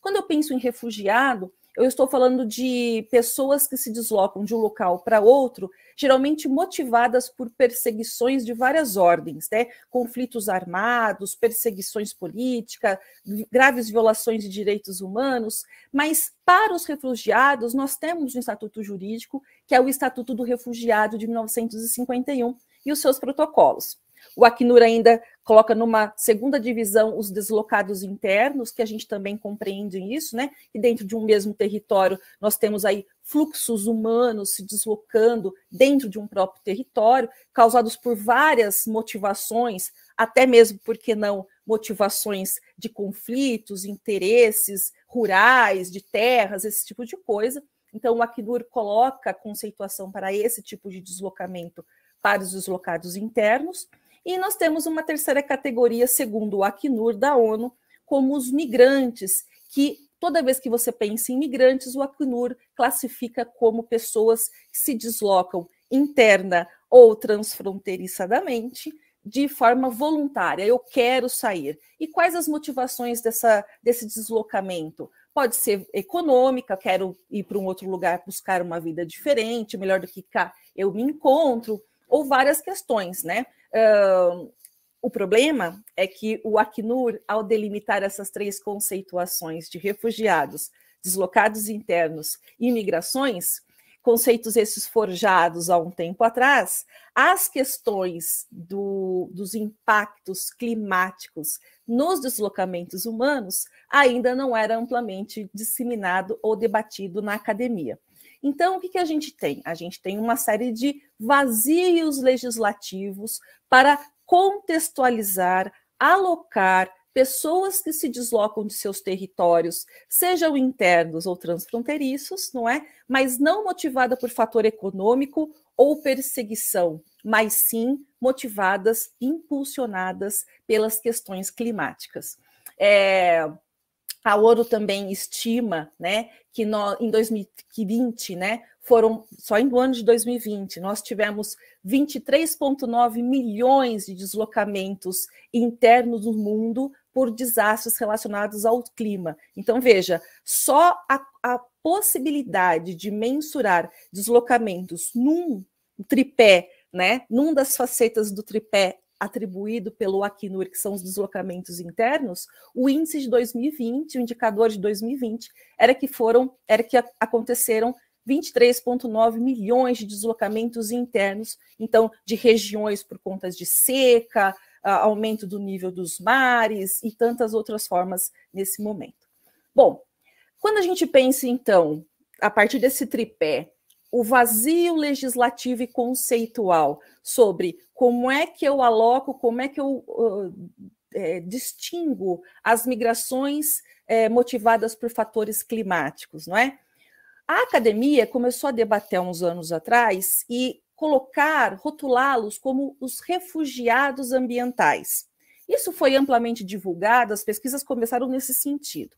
Quando eu penso em refugiado, eu estou falando de pessoas que se deslocam de um local para outro, geralmente motivadas por perseguições de várias ordens, né? Conflitos armados, perseguições políticas, graves violações de direitos humanos. Mas para os refugiados, nós temos um estatuto jurídico, que é o Estatuto do Refugiado de 1951 e os seus protocolos. O Acnur ainda coloca numa segunda divisão os deslocados internos, que a gente também compreende isso, né? E dentro de um mesmo território nós temos aí fluxos humanos se deslocando dentro de um próprio território, causados por várias motivações, até mesmo, por que não, motivações de conflitos, interesses rurais, de terras, esse tipo de coisa. Então, o Acnur coloca a conceituação para esse tipo de deslocamento para os deslocados internos. E nós temos uma terceira categoria, segundo o Acnur da ONU, como os migrantes, que toda vez que você pensa em migrantes, o Acnur classifica como pessoas que se deslocam interna ou transfronteiriçadamente de forma voluntária. Eu quero sair. E quais as motivações dessa, desse deslocamento? Pode ser econômica, quero ir para um outro lugar buscar uma vida diferente, melhor do que cá eu me encontro, ou várias questões, né? Uh, o problema é que o Acnur, ao delimitar essas três conceituações de refugiados, deslocados internos e imigrações, conceitos esses forjados há um tempo atrás, as questões do, dos impactos climáticos nos deslocamentos humanos ainda não era amplamente disseminado ou debatido na academia. Então, o que, que a gente tem? A gente tem uma série de vazios legislativos para contextualizar, alocar pessoas que se deslocam de seus territórios, sejam internos ou transfronteiriços, não é? Mas não motivada por fator econômico ou perseguição, mas sim motivadas, impulsionadas pelas questões climáticas. É, ouro também estima, né, que nós, em 2020, né, foram só no ano de 2020 nós tivemos 23,9 milhões de deslocamentos internos do mundo por desastres relacionados ao clima. Então veja, só a, a possibilidade de mensurar deslocamentos num tripé, né, num das facetas do tripé atribuído pelo Acnur, que são os deslocamentos internos, o índice de 2020, o indicador de 2020, era que foram, era que aconteceram 23,9 milhões de deslocamentos internos, então de regiões por contas de seca, aumento do nível dos mares e tantas outras formas nesse momento. Bom, quando a gente pensa então, a partir desse tripé, o vazio legislativo e conceitual sobre como é que eu aloco, como é que eu uh, é, distingo as migrações é, motivadas por fatores climáticos, não é? A academia começou a debater uns anos atrás e colocar, rotulá-los como os refugiados ambientais. Isso foi amplamente divulgado, as pesquisas começaram nesse sentido.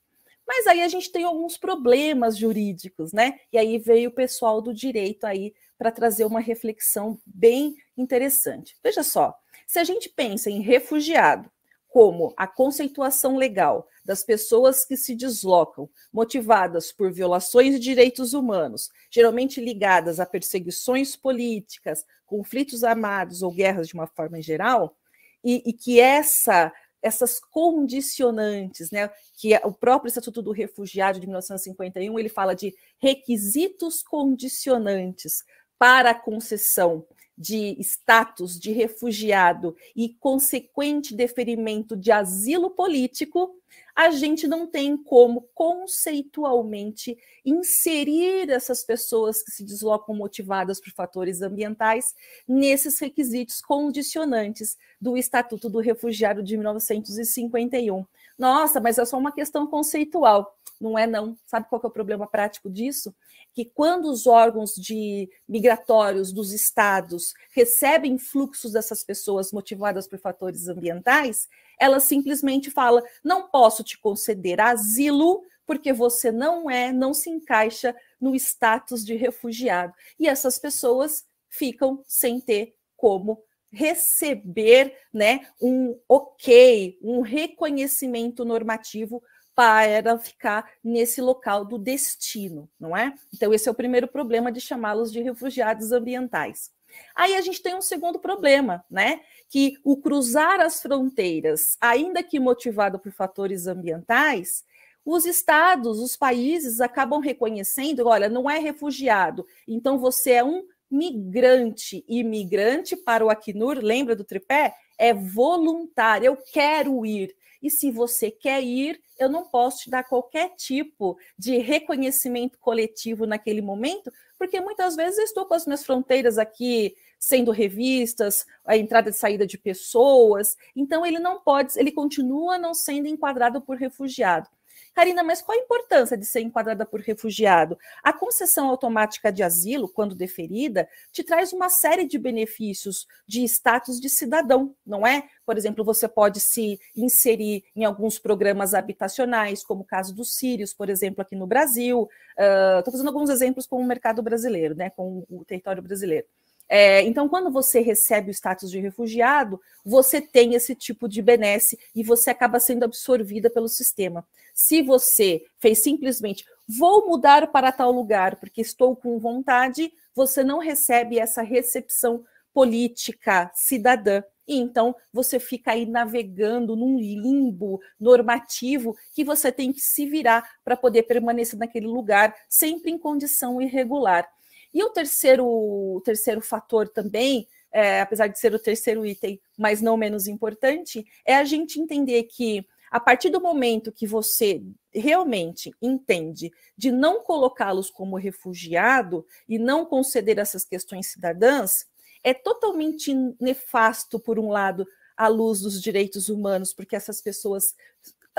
Mas aí a gente tem alguns problemas jurídicos, né? E aí veio o pessoal do direito aí para trazer uma reflexão bem interessante. Veja só, se a gente pensa em refugiado como a conceituação legal das pessoas que se deslocam, motivadas por violações de direitos humanos, geralmente ligadas a perseguições políticas, conflitos armados ou guerras de uma forma geral, e, e que essa essas condicionantes, né? Que é o próprio Estatuto do Refugiado de 1951 ele fala de requisitos condicionantes para a concessão de status de refugiado e consequente deferimento de asilo político a gente não tem como conceitualmente inserir essas pessoas que se deslocam motivadas por fatores ambientais nesses requisitos condicionantes do Estatuto do Refugiado de 1951. Nossa, mas é só uma questão conceitual. Não é, não. Sabe qual é o problema prático disso? Que quando os órgãos de migratórios dos estados recebem fluxos dessas pessoas motivadas por fatores ambientais, ela simplesmente fala: não posso te conceder asilo porque você não é, não se encaixa no status de refugiado. E essas pessoas ficam sem ter como receber né, um ok, um reconhecimento normativo para ficar nesse local do destino, não é? Então, esse é o primeiro problema de chamá-los de refugiados ambientais. Aí a gente tem um segundo problema, né? Que o cruzar as fronteiras, ainda que motivado por fatores ambientais, os estados, os países acabam reconhecendo: olha, não é refugiado, então você é um migrante. E migrante para o Acnur, lembra do tripé? É voluntário, eu quero ir. E se você quer ir, eu não posso te dar qualquer tipo de reconhecimento coletivo naquele momento, porque muitas vezes estou com as minhas fronteiras aqui sendo revistas, a entrada e saída de pessoas. Então ele não pode, ele continua não sendo enquadrado por refugiado. Karina, mas qual a importância de ser enquadrada por refugiado? A concessão automática de asilo, quando deferida, te traz uma série de benefícios de status de cidadão, não é? Por exemplo, você pode se inserir em alguns programas habitacionais, como o caso dos sírios, por exemplo, aqui no Brasil. Estou uh, ah, fazendo alguns exemplos com o mercado brasileiro, né, com o território brasileiro. É, então, quando você recebe o status de refugiado, você tem esse tipo de benesse e você acaba sendo absorvida pelo sistema. Se você fez simplesmente vou mudar para tal lugar porque estou com vontade, você não recebe essa recepção política cidadã. E então você fica aí navegando num limbo normativo que você tem que se virar para poder permanecer naquele lugar, sempre em condição irregular. E o terceiro, o terceiro fator também, é, apesar de ser o terceiro item, mas não menos importante, é a gente entender que a partir do momento que você realmente entende de não colocá-los como refugiado e não conceder essas questões cidadãs, é totalmente nefasto, por um lado, à luz dos direitos humanos, porque essas pessoas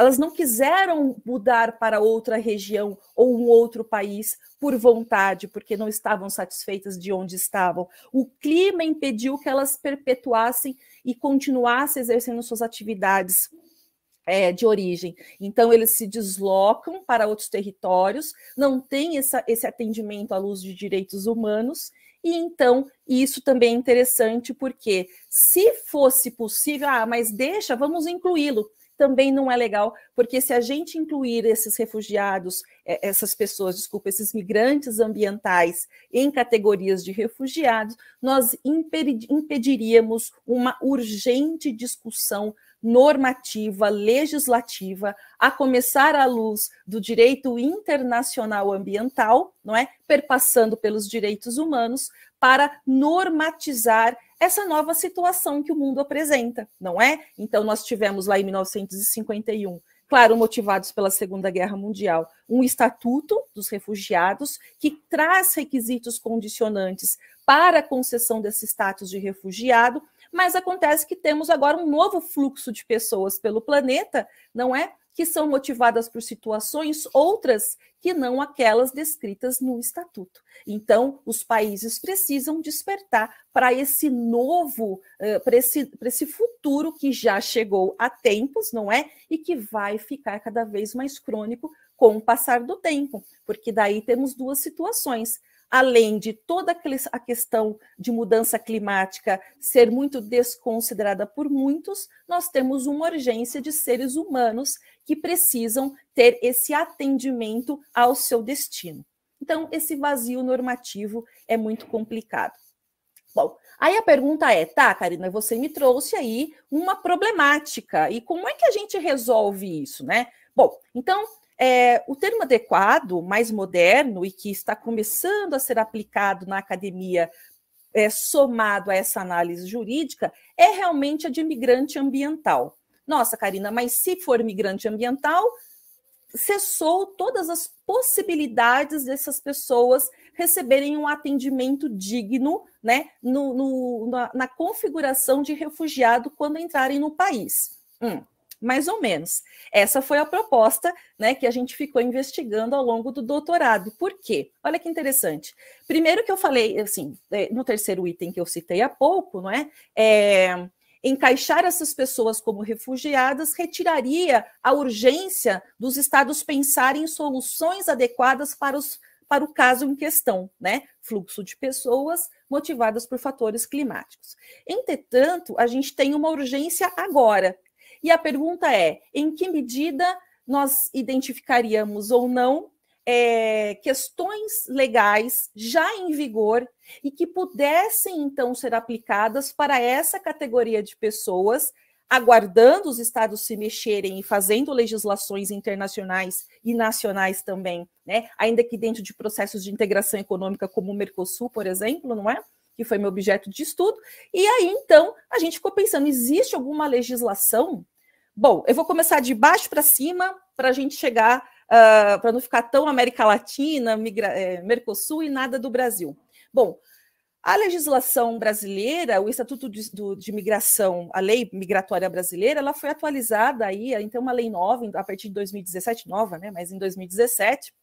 elas não quiseram mudar para outra região ou um outro país por vontade, porque não estavam satisfeitas de onde estavam. O clima impediu que elas perpetuassem e continuassem exercendo suas atividades é, de origem. Então, eles se deslocam para outros territórios, não tem essa, esse atendimento à luz de direitos humanos, e então isso também é interessante, porque se fosse possível, ah, mas deixa, vamos incluí-lo também não é legal, porque se a gente incluir esses refugiados, é, essas pessoas, desculpa, esses migrantes ambientais em categorias de refugiados, nós impediríamos uma urgente discussão normativa, legislativa, a começar à luz do direito internacional ambiental, não é, perpassando pelos direitos humanos, para normatizar essa nova situação que o mundo apresenta, não é? Então, nós tivemos lá em 1951 claro, motivados pela Segunda Guerra Mundial, um estatuto dos refugiados que traz requisitos condicionantes para a concessão desse status de refugiado, mas acontece que temos agora um novo fluxo de pessoas pelo planeta, não é? que são motivadas por situações outras que não aquelas descritas no estatuto. Então, os países precisam despertar para esse novo, eh, para esse, esse futuro que já chegou há tempos, não é? E que vai ficar cada vez mais crônico com o passar do tempo, porque daí temos duas situações além de toda a questão de mudança climática ser muito desconsiderada por muitos, nós temos uma urgência de seres humanos que precisam ter esse atendimento ao seu destino. Então, esse vazio normativo é muito complicado. Bom, aí a pergunta é, tá, Karina, você me trouxe aí uma problemática, e como é que a gente resolve isso, né? Bom, então é, o termo adequado, mais moderno e que está começando a ser aplicado na academia, é, somado a essa análise jurídica, é realmente a de migrante ambiental. Nossa, Karina, mas se for migrante ambiental, cessou todas as possibilidades dessas pessoas receberem um atendimento digno né, no, no, na, na, configuração de refugiado quando entrarem no país. Hum mais ou menos. Essa foi a proposta né, que a gente ficou investigando ao longo do doutorado. Por quê? Olha que interessante. Primeiro que eu falei, assim, é, no terceiro item que eu citei há pouco, não é? é encaixar essas pessoas como refugiadas retiraria a urgência dos estados pensarem em soluções adequadas para os para o caso em questão, né? Fluxo de pessoas motivadas por fatores climáticos. Entretanto, a gente tem uma urgência agora, e a pergunta é: em que medida nós identificaríamos ou não é, questões legais já em vigor e que pudessem então ser aplicadas para essa categoria de pessoas, aguardando os estados se mexerem e fazendo legislações internacionais e nacionais também, né? Ainda que dentro de processos de integração econômica como o Mercosul, por exemplo, não é? que foi meu objeto de estudo. E aí, então, a gente ficou pensando: existe alguma legislação? Bom, eu vou começar de baixo para cima para a gente chegar, uh, ah, para não ficar tão América Latina, Migra é, Mercosul e nada do Brasil. Bom, a legislação brasileira, o Estatuto de, do, de, Migração, a Lei Migratória Brasileira, ela foi atualizada aí, então uma lei nova, a partir de 2017, nova, né, mas em 2017.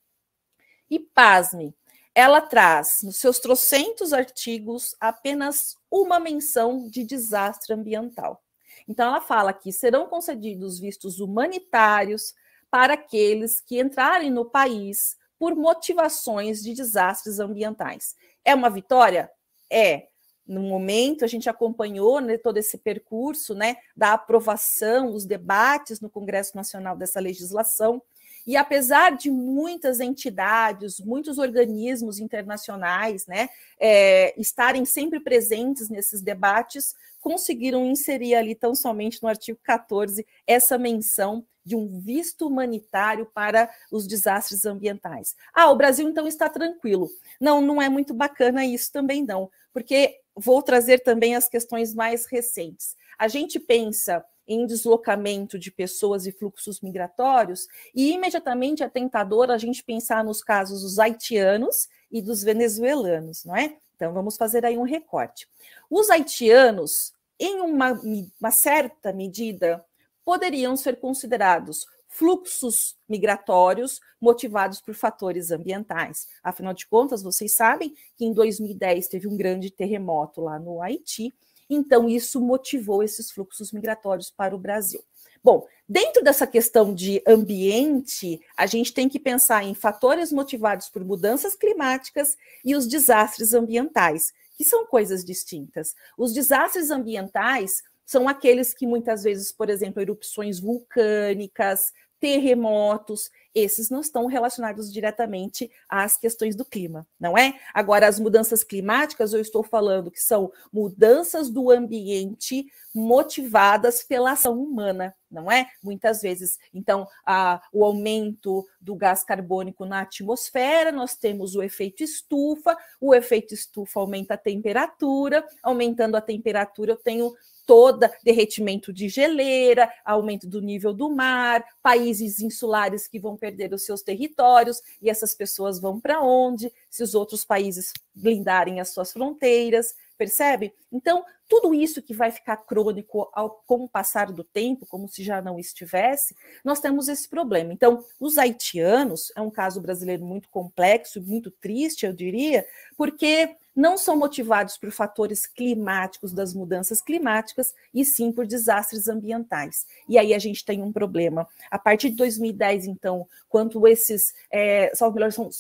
E pasme, ela traz nos seus trocentos artigos apenas uma menção de desastre ambiental. Então, ela fala que serão concedidos vistos humanitários para aqueles que entrarem no país por motivações de desastres ambientais. É uma vitória? É. No momento, a gente acompanhou né, todo esse percurso né, da aprovação, os debates no Congresso Nacional dessa legislação. E apesar de muitas entidades, muitos organismos internacionais né, é, estarem sempre presentes nesses debates, conseguiram inserir ali tão somente no artigo 14 essa menção de um visto humanitário para os desastres ambientais. Ah, o Brasil então está tranquilo. Não, não é muito bacana isso também não, porque vou trazer também as questões mais recentes. A gente pensa em deslocamento de pessoas e fluxos migratórios, e imediatamente é tentador a gente pensar nos casos dos haitianos e dos venezuelanos, não é? Então vamos fazer aí um recorte. Os haitianos, em uma, uma certa medida, poderiam ser considerados fluxos migratórios motivados por fatores ambientais. Afinal de contas, vocês sabem que em 2010 teve um grande terremoto lá no Haiti então, isso motivou esses fluxos migratórios para o Brasil. Bom, dentro dessa questão de ambiente, a gente tem que pensar em fatores motivados por mudanças climáticas e os desastres ambientais, que são coisas distintas. Os desastres ambientais são aqueles que muitas vezes, por exemplo, erupções vulcânicas, terremotos, esses não estão relacionados diretamente às questões do clima, não é? Agora, as mudanças climáticas, eu estou falando que são mudanças do ambiente motivadas pela ação humana, não é? Muitas vezes, então, a, o aumento do gás carbônico na atmosfera, nós temos o efeito estufa, o efeito estufa aumenta a temperatura, aumentando a temperatura, eu tenho toda, derretimento de geleira, aumento do nível do mar, países insulares que vão perder os seus territórios, e essas pessoas vão para onde? Se os outros países blindarem as suas fronteiras percebe? Então, tudo isso que vai ficar crônico ao, com o passar do tempo, como se já não estivesse, nós temos esse problema. Então, os haitianos, é um caso brasileiro muito complexo, muito triste, eu diria, porque não são motivados por fatores climáticos, das mudanças climáticas, e sim por desastres ambientais. E aí a gente tem um problema. A partir de 2010, então, quando esses, é,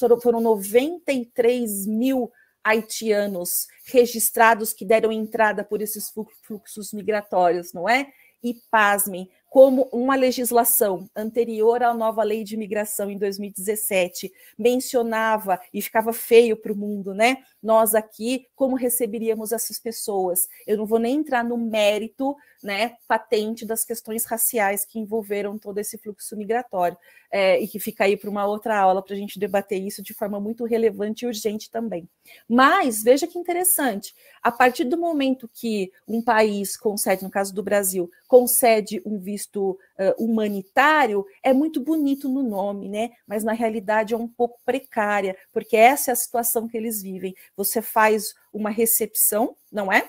melhor, foram 93 mil haitianos registrados que deram entrada por esses fluxos migratórios, não é? E pasmem, como uma legislação anterior à nova lei de imigração em 2017 mencionava e ficava feio para o mundo, né? Nós aqui, como receberíamos essas pessoas? Eu não vou nem entrar no mérito, né, patente das questões raciais que envolveram todo esse fluxo migratório, é, e que fica aí para uma outra aula para a gente debater isso de forma muito relevante e urgente também. Mas veja que interessante: a partir do momento que um país concede, no caso do Brasil, concede um visto uh, humanitário, é muito bonito no nome, né? Mas na realidade é um pouco precária, porque essa é a situação que eles vivem. Você faz uma recepção, não é?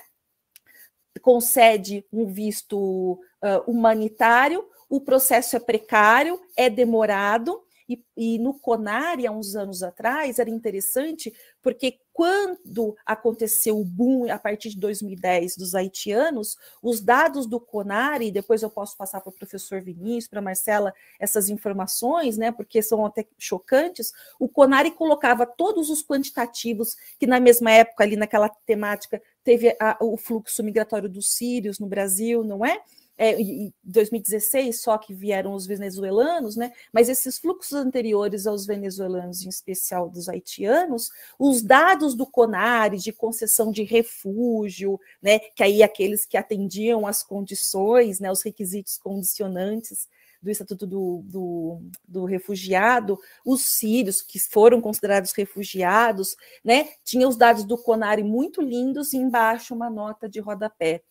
concede um visto uh, humanitário, o processo é precário, é demorado, e, e no Conar, há uns anos atrás, era interessante, porque quando aconteceu o boom, a partir de 2010, dos haitianos, os dados do Conar, e depois eu posso passar para o professor Vinícius, para a Marcela, essas informações, né, porque são até chocantes, o Conar colocava todos os quantitativos que na mesma época, ali naquela temática, teve a, o fluxo migratório dos sírios no Brasil, não é? é, em 2016 só que vieram os venezuelanos, né? Mas esses fluxos anteriores aos venezuelanos, em especial dos haitianos, os dados do CONARE de concessão de refúgio, né? Que aí aqueles que atendiam as condições, né? Os requisitos condicionantes do Estatuto do, do, do, Refugiado, os sírios que foram considerados refugiados, né? Tinham os dados do CONARE muito lindos e embaixo uma nota de rodapé.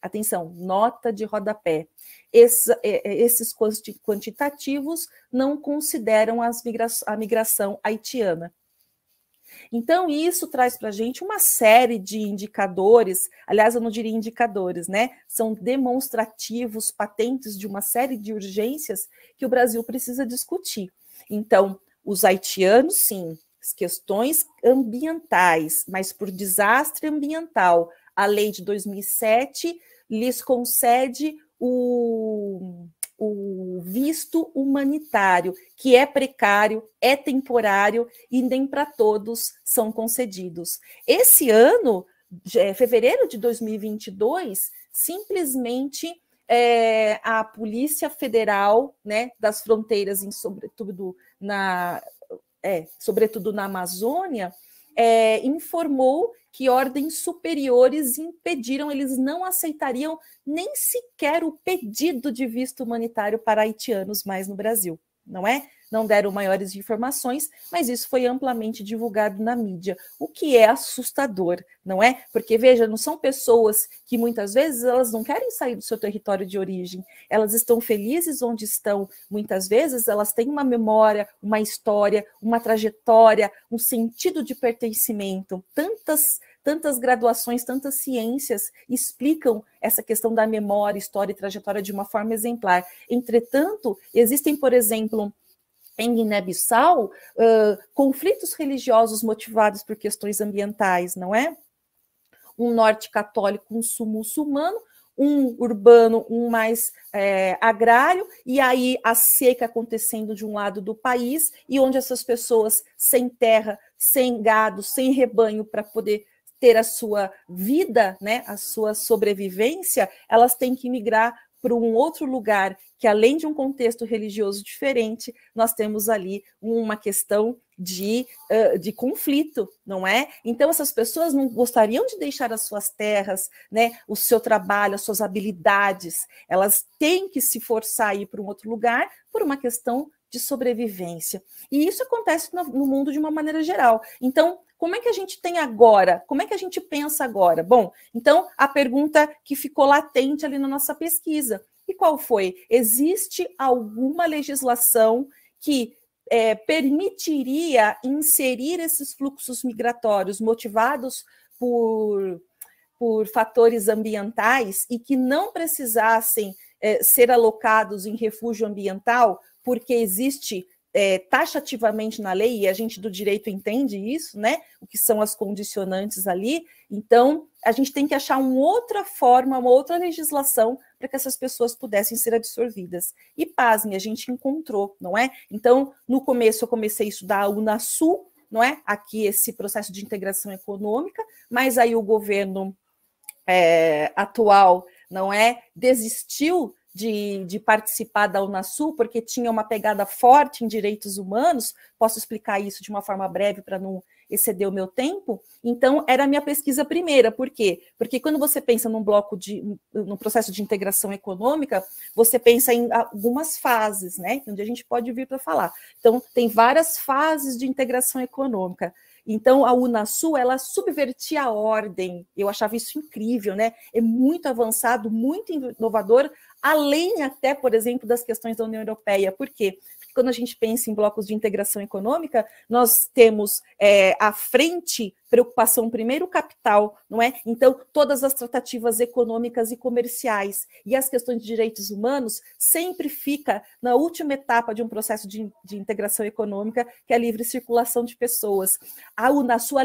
Atenção, nota de rodapé. Essa, é, é, esses quantitativos não consideram migra a migração haitiana. Então, isso traz para a gente uma série de indicadores, aliás, eu não diria indicadores, né? São demonstrativos, patentes de uma série de urgências que o Brasil precisa discutir. Então, os haitianos, sim, questões ambientais, mas por desastre ambiental, a lei de 2007 lhes concede o, o visto humanitário, que é precário, é temporário e nem para todos são concedidos. Esse ano, de, é, fevereiro de 2022, simplesmente é, a Polícia Federal né, das fronteiras, em, sobretudo, na, é, sobretudo na Amazônia, é, informou que ordens superiores impediram, eles não aceitariam nem sequer o pedido de visto humanitário para haitianos mais no Brasil, não é? não deram maiores informações, mas isso foi amplamente divulgado na mídia, o que é assustador, não é? Porque veja, não são pessoas que muitas vezes elas não querem sair do seu território de origem, elas estão felizes onde estão, muitas vezes elas têm uma memória, uma história, uma trajetória, um sentido de pertencimento, tantas tantas graduações, tantas ciências explicam essa questão da memória, história e trajetória de uma forma exemplar. Entretanto, existem, por exemplo, em Guiné-Bissau uh, conflitos religiosos motivados por questões ambientais, não é? Um norte católico, um sul muçulmano, um urbano, um mais é, agrário, e aí a seca acontecendo de um lado do país, e onde essas pessoas sem terra, sem gado, sem rebanho para poder ter a sua vida, né, a sua sobrevivência, elas têm que migrar para um outro lugar que além de um contexto religioso diferente, nós temos ali uma questão de, uh, de conflito, não é? Então, essas pessoas não gostariam de deixar as suas terras, né, o seu trabalho, as suas habilidades, elas têm que se forçar a ir para um outro lugar por uma questão de sobrevivência. E isso acontece no, no mundo de uma maneira geral. Então, como é que a gente tem agora? Como é que a gente pensa agora? Bom, então a pergunta que ficou latente ali na nossa pesquisa: e qual foi? Existe alguma legislação que é, permitiria inserir esses fluxos migratórios motivados por, por fatores ambientais e que não precisassem é, ser alocados em refúgio ambiental, porque existe é, taxativamente na lei, e a gente do direito entende isso, né? O que são as condicionantes ali. Então, a gente tem que achar uma outra forma, uma outra legislação para que essas pessoas pudessem ser absorvidas. E pasmem, a gente encontrou, não é? Então, no começo eu comecei a estudar a Unasul, não é? Aqui esse processo de integração econômica, mas aí o governo é, atual, não é, desistiu de, de participar da Unasul, porque tinha uma pegada forte em direitos humanos, posso explicar isso de uma forma breve para não excedeu meu tempo, então era a minha pesquisa primeira. Por quê? Porque quando você pensa num bloco de no processo de integração econômica, você pensa em algumas fases, né? Onde a gente pode vir para falar. Então, tem várias fases de integração econômica. Então, a Unasul, ela subvertia a ordem. Eu achava isso incrível, né? É muito avançado, muito inovador, além até, por exemplo, das questões da União Europeia. Por quê? quando a gente pensa em blocos de integração econômica, nós temos é, à frente preocupação primeiro capital, não é? Então, todas as tratativas econômicas e comerciais e as questões de direitos humanos sempre fica na última etapa de um processo de, de integração econômica, que é a livre circulação de pessoas. A, na sua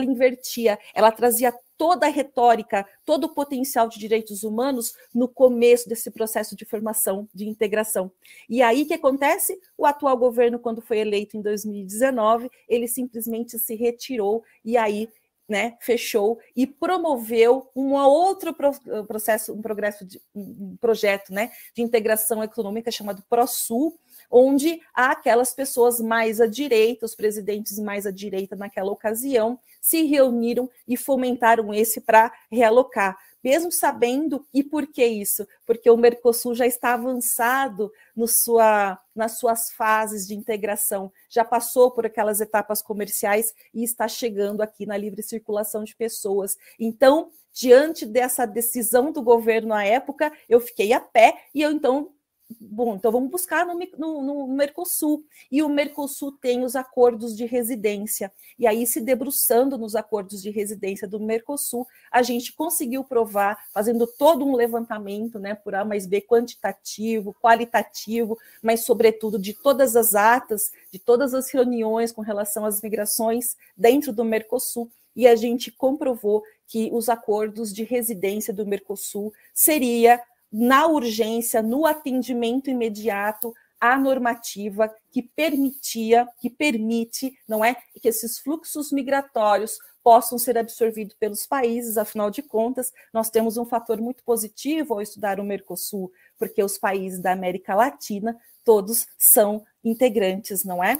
ela trazia toda a retórica, todo o potencial de direitos humanos no começo desse processo de formação, de integração. E aí que acontece? O atual governo, quando foi eleito em 2019, ele simplesmente se retirou e aí né, fechou e promoveu um outro processo, um progresso de, um projeto né, de integração econômica chamado ProSul, onde aquelas pessoas mais à direita, os presidentes mais à direita naquela ocasião, se reuniram e fomentaram esse para realocar. Mesmo sabendo, e por que isso? Porque o Mercosul já está avançado no sua, nas suas fases de integração, já passou por aquelas etapas comerciais e está chegando aqui na livre circulação de pessoas. Então, diante dessa decisão do governo à época, eu fiquei a pé e eu então bom, então vamos buscar no, no, no, Mercosul. E o Mercosul tem os acordos de residência. E aí, se debruçando nos acordos de residência do Mercosul, a gente conseguiu provar, fazendo todo um levantamento né, por A mais B quantitativo, qualitativo, mas, sobretudo, de todas as atas, de todas as reuniões com relação às migrações dentro do Mercosul. E a gente comprovou que os acordos de residência do Mercosul seria na urgência, no atendimento imediato à normativa que permitia, que permite, não é, que esses fluxos migratórios possam ser absorvidos pelos países, afinal de contas, nós temos um fator muito positivo ao estudar o Mercosul, porque os países da América Latina todos são integrantes, não é?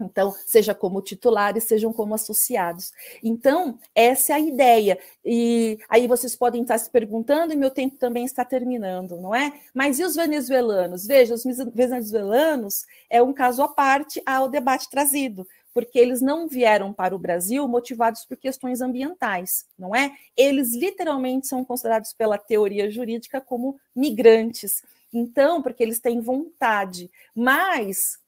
Então, seja como titulares, sejam como associados. Então, essa é a ideia. E aí vocês podem estar se perguntando, e meu tempo também está terminando, não é? Mas e os venezuelanos? Veja, os venezuelanos é um caso à parte ao debate trazido, porque eles não vieram para o Brasil motivados por questões ambientais, não é? Eles literalmente são considerados pela teoria jurídica como migrantes. Então, porque eles têm vontade, mas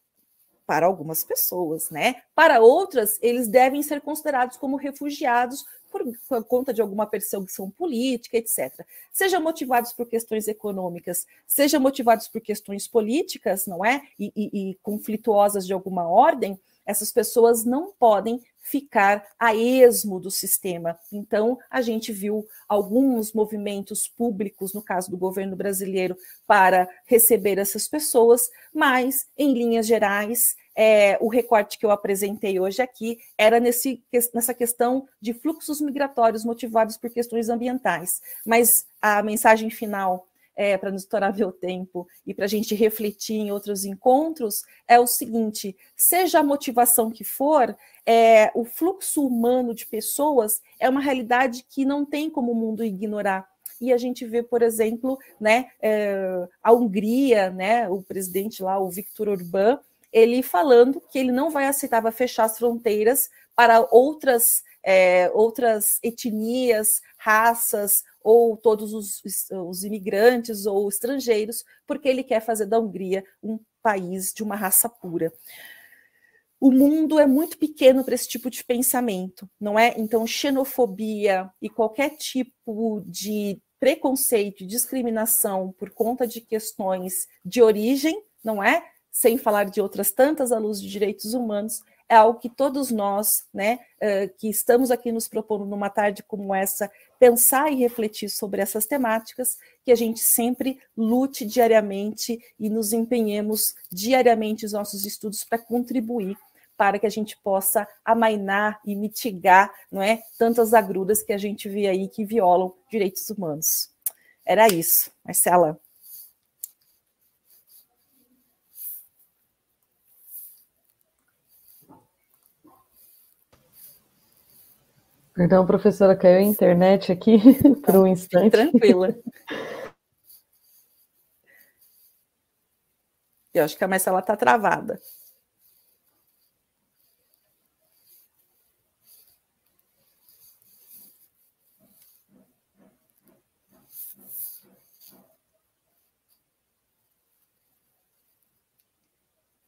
para algumas pessoas, né? Para outras, eles devem ser considerados como refugiados por, por, conta de alguma perseguição política, etc. Sejam motivados por questões econômicas, sejam motivados por questões políticas, não é? E, e, e conflituosas de alguma ordem, essas pessoas não podem ficar a esmo do sistema. Então, a gente viu alguns movimentos públicos, no caso do governo brasileiro, para receber essas pessoas, mas, em linhas gerais, é, o recorte que eu apresentei hoje aqui era nesse, nessa questão de fluxos migratórios motivados por questões ambientais. Mas a mensagem final é, para nos tornar ver o tempo e para a gente refletir em outros encontros, é o seguinte: seja a motivação que for, é, o fluxo humano de pessoas é uma realidade que não tem como o mundo ignorar e a gente vê, por exemplo, né, é, a Hungria, né, o presidente lá, o Viktor Orbán, ele falando que ele não vai aceitar, vai fechar as fronteiras para outras, é, outras etnias, raças, ou todos os, os imigrantes ou estrangeiros, porque ele quer fazer da Hungria um país de uma raça pura. O mundo é muito pequeno para esse tipo de pensamento, não é? Então, xenofobia e qualquer tipo de preconceito e discriminação por conta de questões de origem, não é? Sem falar de outras tantas à luz de direitos humanos, é algo que todos nós, né, eh, que estamos aqui nos propondo numa tarde como essa, pensar e refletir sobre essas temáticas, que a gente sempre lute diariamente e nos empenhemos diariamente os nossos estudos para contribuir para que a gente possa amainar e mitigar, não é, tantas agruras que a gente vê aí que violam direitos humanos. Era isso, Marcela. Perdão, professora, caiu a internet aqui por um instante. Tranquila. Eu acho que a Marcela está travada.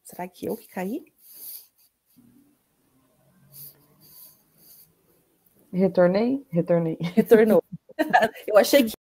Será que eu que caí? Retornei? Retornei. Retornou. Eu achei que